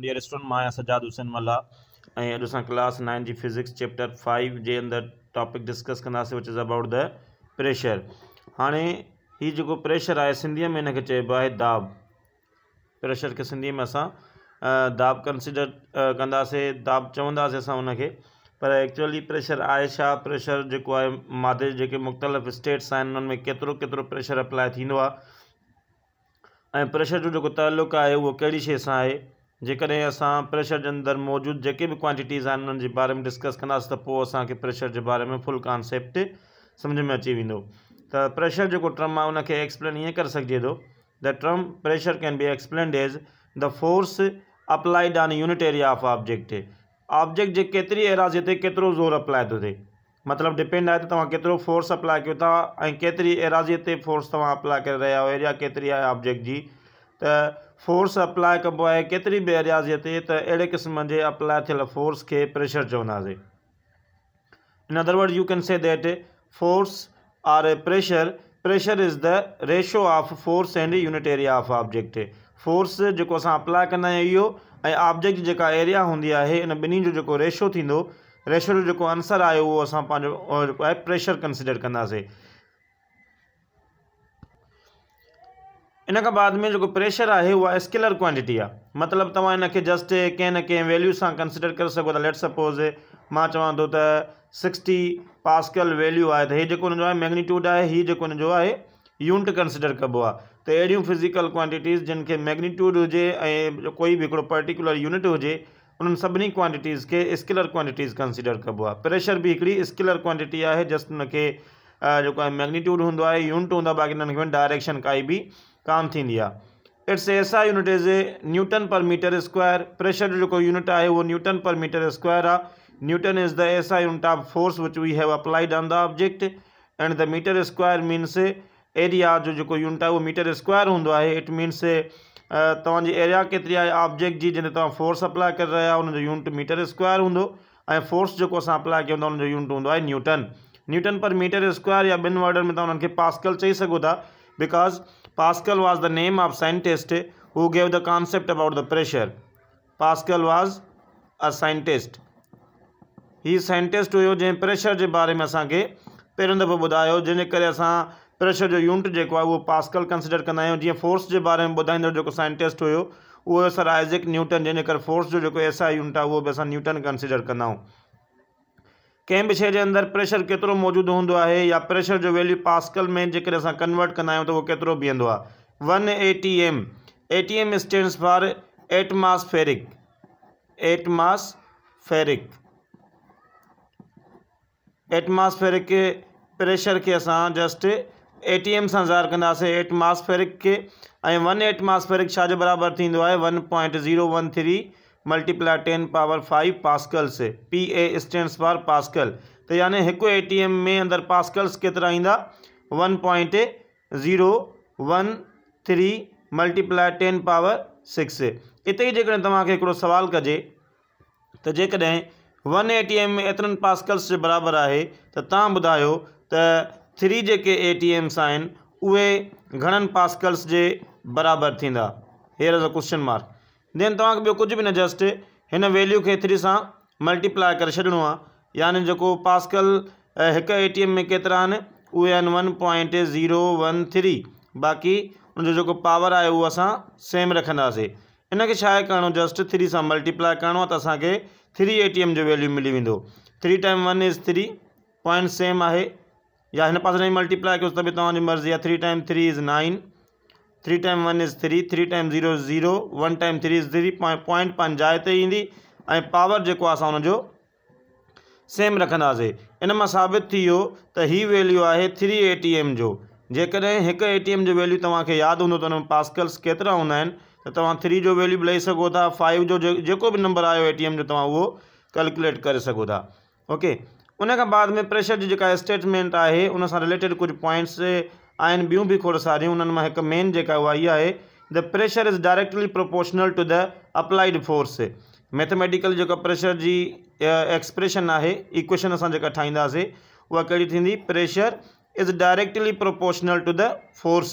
Dear student मां सजाद हुसैन मला ऐं अॼु क्लास नाइन जी फिज़िक्स चैप्टर फाइव के अंदर टॉपिक डिस्कस कंदासीं which is about the pressure हाँ हि जो प्रेशर आहे सिंधी में हिनखे चइबो आहे दाब प्रेशर के सिंधी में अस दाब कंसिडर कंदासीं दाब चवंदासीं असां पर एक्चुअली प्रेशर आए छा प्रेशर जेको आहे मादे जेके मुख़्तलिफ़ स्टेट्स आहिनि उन्हनि में केतिरो केतिरो प्रेशर अप्लाए थींदो आहे ऐं प्रेशर जो जेको तालुक़ु आहे उहो कहिड़ी शइ सां आहे जैसे असां प्रेशर के अंदर मौजूद जी भी क्वांटिटीज़ आज उन्होंने बारे में डिस्कस कंदासीं त पोइ प्रेशर जे बारे में फुल कॉन्सेप्ट समझ में अची वेंदो त प्रेशर जो टर्म आहे उनखे एक्सप्लेन ये करे सघिजे थो the term pressure can be explain as the force applied on unit area of object object के केतरी एराज़ी ते ज़ोर अप्लाए थो थिए मतिलबु डिपेंड आहे त तव्हां फोर्स अप्लाए कयो था ऐं फोर्स तुम अप्लाए करे रहिया आहियो एरिया केतिरी आहे ऑब्जेक्ट की त फोर्स अप्लाए कबो आहे केतिरी बि एरियाज़ ते त अहिड़े क़िस्म के अप्लाए थियल फोर्स के प्रेशर चवंदासीं in other you can say that force are a pressure pressure is the ratio of force and unit area of object force जो अस अप्लाए कंदा इो इहो ऑब्जेक्ट जी एरिया होंगी है इन ॿिन्ही जो जेको रेशो थींदो रेशो जो आंसर आए उहो असो पंहिंजो प्रेशर कंसिडर कंदासीं इन खां बाद में जेको प्रेशर आहे उहा स्केलर क्वांटिटी आहे मतिलबु तव्हां हिन जस्ट कंहिं न कंहिं वैल्यू सां कंसिडर करे सघो था लेट सपोज़ मां चवां थो त सिक्सटी पासिकल वैल्यू आहे त हीउ जेको हुनजो आहे मैगनिट्यूड आहे हीउ जेको हुनजो आहे यूनिट कंसिडर कबो आहे त अहिड़ियूं फिज़िकल क्वांटिटीज़ जिन खे मैगनिट्यूड हुजे ऐं कोई बि हिकिड़ो पर्टीकुलर यूनिट हुजे उन्हनि सभिनी क्वांटिटीज़ खे स्केलर क्वांटिटीज़ कंसिडर कबो आहे प्रेशर बि हिकिड़ी स्केलर क्वांटिटी आहे जस्ट हुनखे जेको आहे मैगनिट्यूड हूंदो आहे यूनिट हूंदो आहे बाक़ी डायरेक्शन काई बि काम थी its SI unit is a newton per metre square pressure जो यूनिट है वो न्यूटन पर मीटर स्क्वायर आ newton is the SI unit of force which we have applied on the object and the metre square means area जो जो unit है वो metre square हों it means तव्हांजी एरिया केतरी आहे ऑब्जेक्ट की जैसे तुम फोर्स अप्लाई कर रहा आहियो यूनिट मीटर स्क्वायर हों फोर्स जो अस अप्लाई क्यों उन यूनिट हों newton newton per metre square या बिन वर्डन में तुम हुननि पास्कल चई था because pascal was the name of scientist who gave the concept about the pressure. Pascal was a scientist. ही साइंटिस्ट हुयो जंहिं प्रेशर जे बारे में असांखे पहिरियों दफ़ो ॿुधायो जंहिंजे करे असां प्रेशर जो यूनिट जेको आहे उहो पास्कल कंसिडर कंदा फोर्स के बारे में बुधाइंद जो साइंटिस्ट हुयो उहो सर आइज़िक न्यूटन जैसे करे फोर्स जो जेको एस यूनिट आहे उहो बि असां न्यूटन कंसिडर कंदा कें भी शइ जे अंदरि प्रेशर केतिरो मौजूदु हूंदो आहे या प्रेशर जो वैल्यू पासकल में जेकॾहिं असां कन्वर्ट कंदा आहियूं त उहो केतिरो बीहंदो आहे one A T M A T M stands for atmospheric spheric atmospheric pressure खे असां जस्ट ए टी एम सां ज़ाहिर कंदासीं एटमासफेरिक खे ऐं वन एटमासफेरिक छा बराबरि थींदो आहे one point zero one three multiply ten power five pascal से P A stands for pascal तो यानी एक ए टी एम में अंदर पास्कल्स केतरा ईंदा one point zero one three multiply ten power six इतने ही जेकॾहिं तव्हांखे हिकिड़ो सुवालु कजे त जेकॾहिं वन ए टी एम में एतिरनि तो तो पास्कल्स जे बराबरि आहे त तव्हां त थ्री जे ए टी एम्स आहिनि उहे घणनि पास्कल्स के बराबर थींदा here is a question mark then तव्हां खे ॿियो कुझु बि न जस्ट हिन वैल्यू खे थ्री सां मल्टीप्लाई करे छॾिणो आहे यानी जेको पास्कल हिकु एटीएम में केतिरा आहिनि उहे आहिनि one point zero one three बाक़ी उनजो जेको पावर आहे उहो असां सेम रखंदासीं इनखे छा आहे करिणो जस्ट थ्री सां मल्टीप्लाई करिणो आहे त असांखे थ्री एटीएम जो वैल्यू मिली वेंदो three time one is three point same आहे या हिन पासे ताईं मल्टीप्लाई कयोसि त बि तव्हांजी मर्ज़ी आहे three time three is nine three time one is three three time zero zero one time three is three point पंज आहे तो ईंदी ऐं पावर जो आहे सेम रखे इन में साबित थी वियो त वैल्यू है थ्री ए टी एम जो जैक ए टी एम जो वैल्यू तक याद हों तो में पास्कल्स केतरा हूँ तो त थ्री जो वैल्यू लही सघो था फाइव जो जो भी नंबर आयो ए टी एम जो तुम वो कैलकुलेट कर सघो था ओके उन बाद में प्रेशर जी स्टेटमेंट है उन रिलेटेड कुछ पॉइंट्स आइन ॿियूं बि खोड़ सारियूं उन्हनि मां हिकु मेन जेका उहा इहा आहे the pressure is directly proportional to the applied force mathematical जेका प्रेशर जी एक्सप्रेशन आहे इक्वेशन असां जेका ठाहींदासीं उहा कहिड़ी थींदी pressure is directly proportional to the force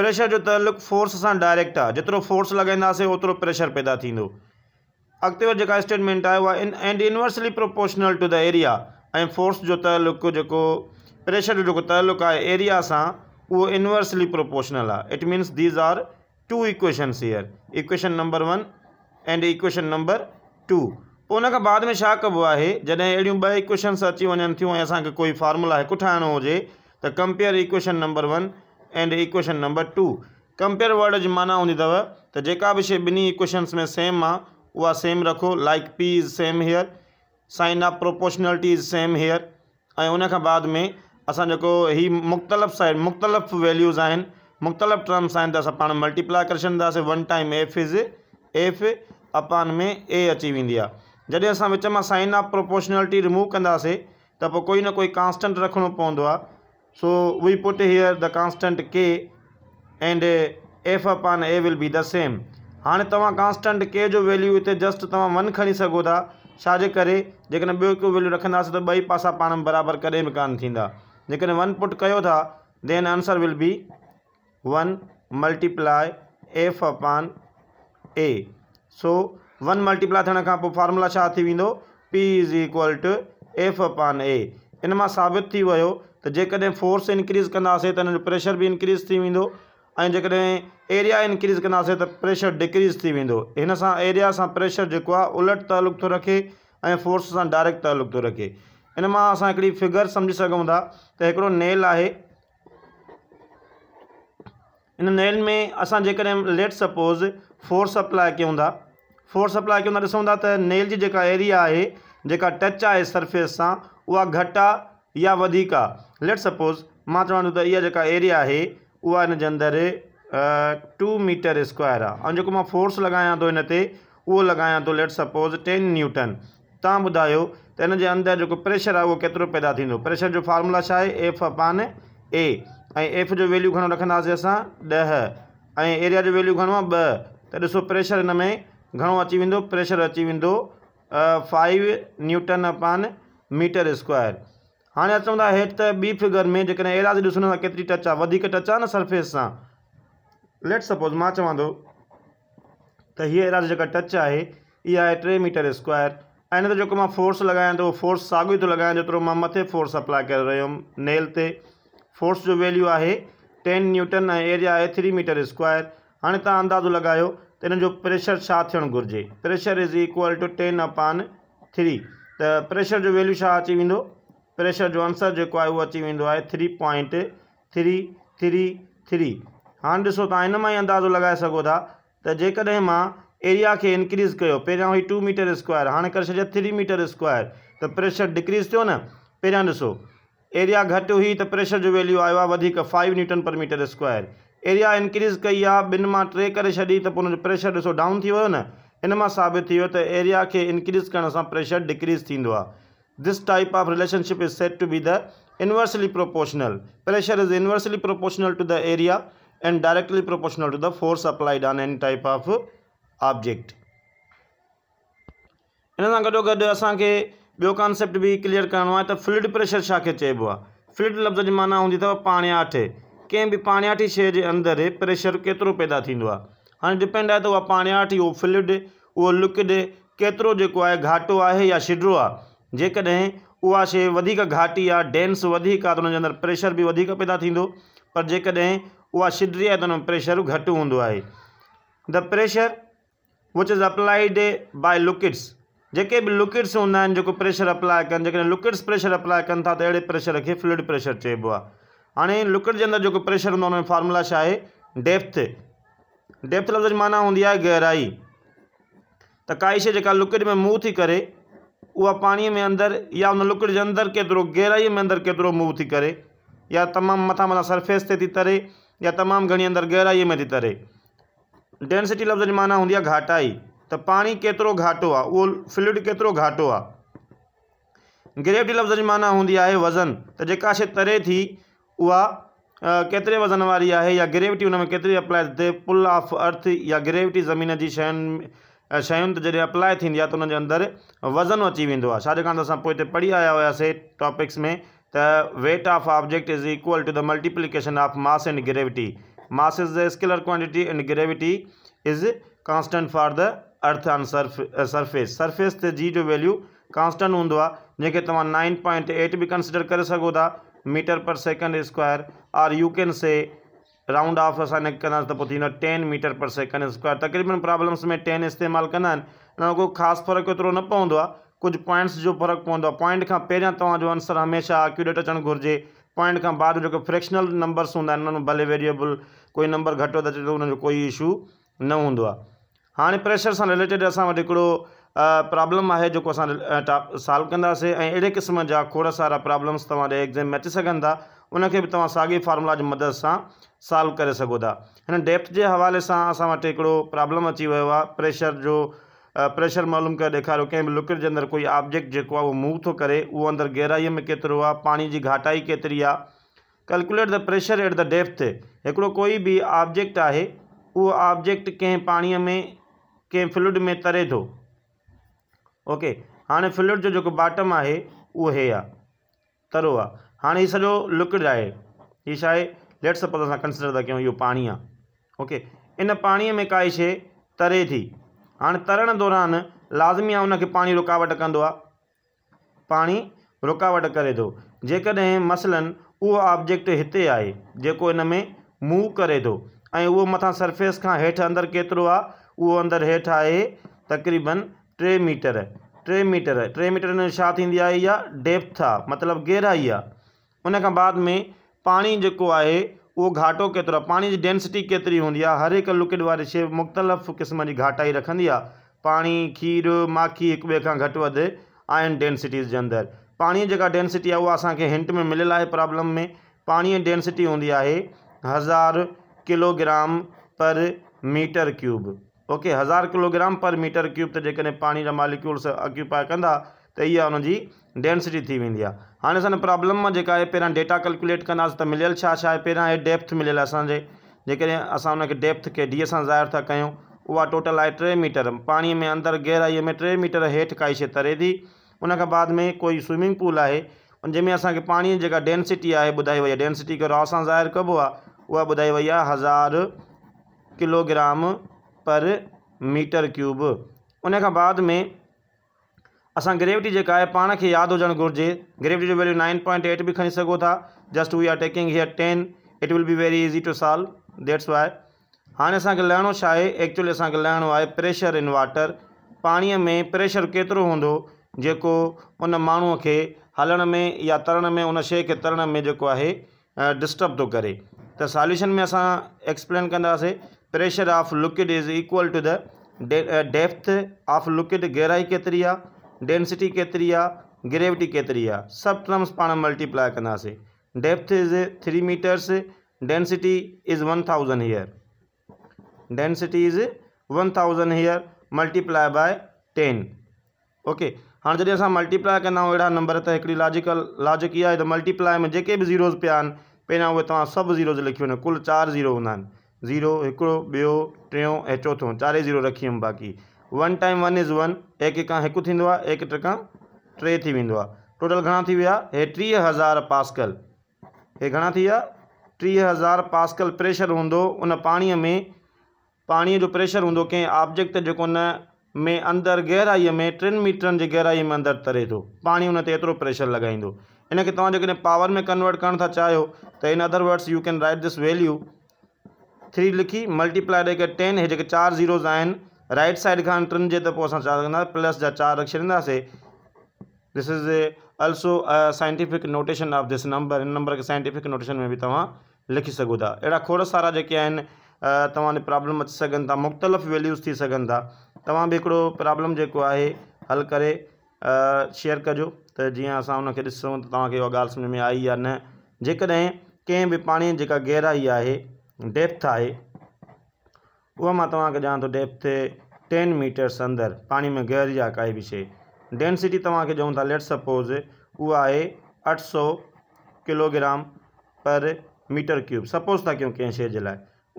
pressure जो तालुक़ु फोर्स सां डायरेक्ट आहे जेतिरो फोर्स लॻाईंदासीं ओतिरो प्रेशर पैदा थींदो अॻिते जेका स्टेटमेंट आहे उहा in and inversely proportional to the area ऐं फोर्स जो तालुक़ु जेको प्रेशर जो तालुक़ु है एरिया सां उहो इनवर्सली प्रोपोर्शनल आहे it means these are two equations here equation number one and equation number two उन बाद में छा कबो आहे जॾहिं अहिड़ियूं ॿ इक्वेशन्स अची वन थियूं ऐं असांखे कोई फार्मूला हिकु ठाहिणो हुजे त compare equation number one and equation number two compare word जी माना हूंदी अथव त तो जेका बि शइ इक्वेशन्स में सेम आहे सेम रखो like P is same here sign of proportionality is same here ऐं उन बाद में असां जेको ही मुख़्तलिफ़ साइड मुख़्तलिफ़ वैल्यूज़ आहिनि मुख़्तलिफ़ टर्म्स आहिनि त असां पाण मल्टीप्लाए करे छॾींदासीं one time F is F upon में ए अची वेंदी आहे जॾहिं असां विच मां साइन ऑफ प्रोपोर्शनैलिटी रिमूव कंदासीं त पोइ कोई न कोई कॉन्स्टेंट रखिणो पवंदो आहे so we put here the constant K and F upon A will be the same हाणे तव्हां कॉन्स्टेंट के जो वैल्यू हिते जस्ट तव्हां वन खणी सघो था छाजे करे जेकॾहिं ॿियो हिकु वैल्यू रखंदासीं त ॿई पासा पाण बराबरि कॾहिं बि कान थींदा लेकिन वन पुट कयो था then answer will be one multiply F upon A so one multiply थे formula P is equal to F upon A इन मां साबित थी वियो त जेकॾहिं फोर्स इंक्रीज़ कंदासीं त हिन प्रेशर बि इंक्रीज़ थी वेंदो एरिया इंक्रीज़ कंदासीं त प्रेशर डिक्रीज़ थी वेंदो हिन एरिया से प्रेशर जेको उलट तलुक तो रखे ऐं फोर्स सां डायरेक्ट तालुक़ थो रखे इन मां असां हिकिड़ी फिगर सम्झी सघूं था त हिकिड़ो नेल आहे इन नेल में असां जेकॾहिं लेट सपोज़ फोर्स अप्लाए कयूं था फोर्स अप्लाए कयूं था ॾिसूं था त नेल जी जेका एरिया आहे जेका टच आहे सर्फेस सां उहा घटि आहे या वधीक आहे लेट सपोज़ मां चवां थो त इहा जेका एरिया आहे उहा हिन जे अंदरि टू मीटर स्क्वायर आहे ऐं जेको मां फोर्स लॻायां थो हिन ते उहो लॻायां थो लेट सपोज़ टेन न्यूटन तव्हां तो इन हिन अंदर अंदरि प्रेशर आहे वो केतो पैदा थो प्रेशर जो फॉर्मुला है एफ अपान ए एफ जो वैल्यू घो रखा अस ॾह एरिया जो वैल्यू घो बो प्रेशर हिन में अची वो प्रेशर अची वो five newton upon meter square हाँ अचूँ था हेट त फिगर में जेकॾहिं एरिया से ऐसा केतरी टच आधी टच आ न सरफेस सां लेट सपोज़ मां चवां थो त एरिया टच है यह है टे मीटर स्क्वायर ऐं हिन ते जेको मां फोर्स लॻायां थो फोर्स साॻियो ई थो लॻायां जेतिरो मां मथे फोर्स अप्लाई करे रहियो हुयमि नैल ते फोर्स जो वैल्यू आहे टेन न्यूटन ऐं एरिया आहे थ्री मीटर स्क्वायर हाणे तव्हां अंदाज़ो लॻायो त हिन जो प्रेशर छा थियणु घुरिजे pressure is equal to ten upon three त प्रेशर जो वैल्यू छा अची वेंदो प्रेशर जो आंसर जेको आहे उहो अची वेंदो आहे three point three three three हाणे ॾिसो तव्हां इन मां ई अंदाज़ो लॻाए सघो था त जेकॾहिं मां एरिया के इंक्रीज़ कर पे हुई टू मीटर स्क्वायर हाँ कर छे थ्री मीटर स्क्वायर तो प्रेशर डिक्रीज़ थो न पहिरियां ऐसो एरिया घट हुई तो प्रेशर जो वैल्यू आयो five newton per metre square area increase कई है बिन मां टे कर छी तो प्रेशर ऐसो डाउन थी वो न इन में साबित थी तो एरिया के इंक्रीज कर प्रेशर डिक्रीज़ थी this type of relationship is set to be the inversely proportional pressure is inversely proportional to the area and directly proportional to the force applied on any type of object इन सां गॾोगॾु असांखे ॿियो concept बि clear करिणो आहे त fluid pressure छा खे चइबो आहे फ्लिड लफ़्ज़ जी माना हूंदी अथव पाणियाठि कंहिं बि पाणियाठी शइ जे अंदर प्रेशर केतिरो पैदा थींदो आहे हाणे डिपेंड आहे त उहा पाणि उहो फ्लिड उहो लिक्विड केतिरो जेको आहे घाटो आहे या शिदरियो आहे जेकॾहिं उहा शइ वधीक घाटी आहे डेंस वधीक आहे त प्रेशर बि वधीक पैदा थींदो पर जेकॾहिं उहा शिडरी आहे त में प्रेशर घटि हूंदो आहे the pressure which is applied by liquids जेके बि लुकिड्स हूंदा आहिनि जेको प्रेशर अप्लाए कनि जेकॾहिं लुकिड्स प्रेशर अप्लाए कनि था त अहिड़े प्रेशर खे फ्लुड प्रेशर चइबो आहे हाणे लुकिड जे अंदरि जेको प्रेशर हूंदो आहे हुन में फॉर्मुला छा आहे डेप्थ डेप्थ लफ़्ज़ जी माना हूंदी आहे गहराई त काई शइ जेका लुकिड में मूव थी करे उहा पाणीअ में अंदरि या हुन लुकिड जे अंदरि केतिरो गहराईअ में अंदरि केतिरो मूव थी करे या तमामु मथां मथां सरफेस ते थी तरे या तमामु घणी अंदरि गहराईअ में थी तरे डेंसिटी लफ़्ज़ जी माना हूंदी आहे घाटाई त पाणी केतिरो घाटो आहे उहो फ्लिड केतिरो घाटो आहे ग्रेविटी लफ़्ज़ जी माना हूंदी आहे वज़न त जेका शइ तरे थी उहा केतिरे वज़न वारी आहे या ग्रेविटी उन में केतिरी अप्लाए थिए पुल ऑफ अर्थ या ग्रेविटी ज़मीन जी शयुनि शयुनि ते जॾहिं अप्लाए थींदी आहे त उनजे अंदरु वज़न अची वेंदो आहे छाजे त असां पोइ हिते पढ़ी आया हुआसीं टॉपिक्स में त weight of object is equal to the multiplication of mass and gravity mass is the scalar quantity and gravity is constant for the earth on surf, surface से जी जो वैल्यू कॉन्सटेंट हों जैसे तुम nine point eight भी consider कर सो था meter per second square और you can say round off अस हिन ten meter per second square तक़रीबन प्रॉब्लम्स में टेन इस्तेमाल कहना आहिनि हिन खां कोई न पवन कुछ पॉइंट्स जो फर्क पवन पॉइंट का पैर तव्हांजो आंसर हमेशा एक्यूरेट अच्छा घुर्जे पॉइंट खां बाद जेको फ्रैक्शनल नंबर्स हूंदा आहिनि उन्हनि भले वेरिएबल कोई नंबर घटि त अचे थो हुनजो कोई इशू न हूंदो आहे हाणे प्रेशर सां रिलेटेड असां वटि हिकिड़ो प्रॉब्लम आहे जेको असां सॉल्व कंदासीं ऐं अहिड़े क़िस्म जा खोड़ सारा प्रॉब्लम्स तव्हांजे एग्ज़ाम में अची सघनि था उनखे बि तव्हां साॻिए फॉर्मुला जी मदद सां सॉल्व करे सघो था हिन डेप्थ जे हवाले सां असां वटि हिकिड़ो प्रॉब्लम अची वियो आहे प्रेशर जो प्रेशर मालूम करे ॾेखारियो कंहिं बि लुकर जे अंदरि कोई ऑब्जेक्ट जेको आहे उहो मूव थो करे उहो अंदरि गहराईअ में केतिरो आहे पाणी जी घाटाई केतिरी आहे calculate the pressure at the depth हिकिड़ो कोई बि ऑब्जेक्ट आहे उहो ऑब्जेक्ट कंहिं पाणीअ में कंहिं फ्लूड में तरे थो ओके हाणे फ्लूड जो जेको बॉटम आहे उहो हे आहे तरो आहे हाणे हीउ सॼो लिक्विड आहे हीउ छा आहे लेट सपोज़ असां कंसिडर था कयूं इहो पाणी आहे ओके इन पाणीअ में काई शइ तरे थी हाँ तरण दौरान लाज़मी आहे हुनखे पाणी रुकावट कंदो आहे पाणी रुकावट करे थो जेकॾहिं मसलन उहो ऑब्जेक्ट हिते आहे जेको हिन में मूव करे तो वो उहो सरफेस का हेठि अंदर केतिरो आहे उहो अंदरि हेठि आहे तक़रीबन टे मीटर टे मीटर टे मीटर में छा थींदी आहे डेप्थ आहे मतिलबु गहराई आ उन बाद में पानी जो है वो घाटो केतिरो आहे पाणी जी डेंसिटी केतरी होंगी आहे हर एक लिक्विड वारी शे मुख़्तलिफ़ क़िस्म की घाटाई रखंदी आहे पानी खीर माखी एक ॿिए खां घटि वधि आहिनि डेंसिटीज़ जे अंदरि पाणीअ जेका डेंसिटी आहे उहा असांखे हिंट में मिलल है प्रॉब्लम में पानी डेंसिटी होंगी है हज़ार kilogram per meter cube okay हज़ार किलोग्राम पर मीटर क्यूब तो जेकॾहिं पानी का मालिक्यूल्स ऑक्यूपाए कंदा त इहा हुनजी डेंसिटी थी वेंदी हाँ असां प्रॉब्लम में जो है पैर डेटा कैलकुलेट कंदासीं तो मिलियल पैर ये डेप्थ मिलल असाजे जैसे अस डेप्थ के डी से ज़ाहिर था क्यों वह टोटल आहे टे मीटर पानी में अंदर गहराई में टे मीटर हेठ का शे तरे थी उन बाद में कोई स्विमिंग पूल है जैमें असा पानी जी डेंसिटी है बुधाई वही डेंसिटी के रॉ से ज़ाहिर कबो आहे वही हज़ार किलोग्राम पर मीटर क्यूब उन बाद में असां ग्रेविटी जेका आहे पाण खे यादि हुजणु घुरिजे ग्रेविटी जो वैल्यू नाइन पॉइंट एट बि खणी सघो था just we are taking here ten it will be very easy to solve that's why हाणे असांखे लहणो छा आहे एक्चुअली असांखे लहणो आहे प्रेशर इन वाटर पाणीअ में प्रेशर केतिरो हूंदो जेको उन माण्हूअ खे हलण में या तरण में उन शइ खे तरण में जेको आहे डिस्टर्ब थो करे त सॉल्यूशन में असां एक्सप्लेन कंदासीं pressure of liquid is equal to the depth of liquid गहराई केतिरी आहे डेंसिटी केतरिया ग्रेविटी केतरिया सब टर्म्स पाण मल्टीप्लाई कंदासीं depth is three meters density is one thousand here density is one thousand here multiply by ten okay हाँ जैसे असां multiply कंदा आहियूं नंबर तो हिकिड़ी लॉजिकल लॉजिक ये तो मल्टीप्लाई में जो भी ज़ीरोज़ पिया आहिनि पहिरियां उहे ज़ीरोज़ लिखी वञो कुल चारि ज़ीरो हूंदा ज़ीरो हिकिड़ो ॿियो टियों ऐं चोथों चारे ज़ीरो रखी हुई बाक़ी one time one is one एक का एक टका टे थी वेंदो टोटल घणा थी हे टीह हज़ार पास्कल हे घणा थी विया टीह हज़ार पास्कल प्रेशर हों उन पाणीअ में पानी जो प्रेशर हों कंहिं ऑब्जेक्ट जो उन में अंदर गहराईअ में टिनि मीटर की गहराईअ में अंदर तरे तो पानी उन ते एतिरो प्रेशर लॻाईंदो हिन खे पावर में कन्वर्ट कर था तो in other words you can write this value three लिखी मल्टीप्लाइड जेके टेन हे जो चार ज़ीरोज़ राइट साइड का टिनि जे दफ़ो तो चार प्लस जा चार अक्षर ईंदासीं this is also scientific notation of this number इन नंबर के साइंटिफिक नोटेशन में भी तुम तो लिखी सघो अड़ा अहिड़ा खोड़ सारा जेके आहिनि प्रॉब्लम अच्छी सघनि था मुख़्तलिफ़ वैल्यूज़ थी सघनि था प्रॉब्लम जो है हल कर शेयर कजो तो जीअं अस हुनखे ॾिसूं त तव्हांखे उहा में तो आई या न जेकॾहिं कंहिं बि पाणीअ जेका गहराई डेप्थ आहे उहा मां तव्हांखे ॼाण थो डेप्थ टेन मीटर्स अंदर पानी में गहर जा कई भी शइ डेंसिटी तव्हांखे चऊं था लेट सपोज़ उ अठ सौ kilogram per meter cube suppose था क्यों कें शे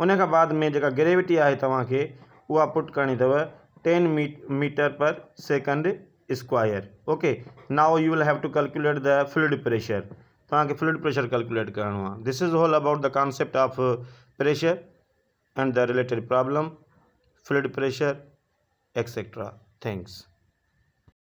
उन बाद में जो ग्रेविटी है तव्हांखे उहा पुट करनी अव टेन मी meter per second square okay now you will have to calculate the fluid pressure तक फ्लूड प्रेशर कैलकुलेट करो this is all about the concept of pressure and the related problem fluid pressure etc. Thanks.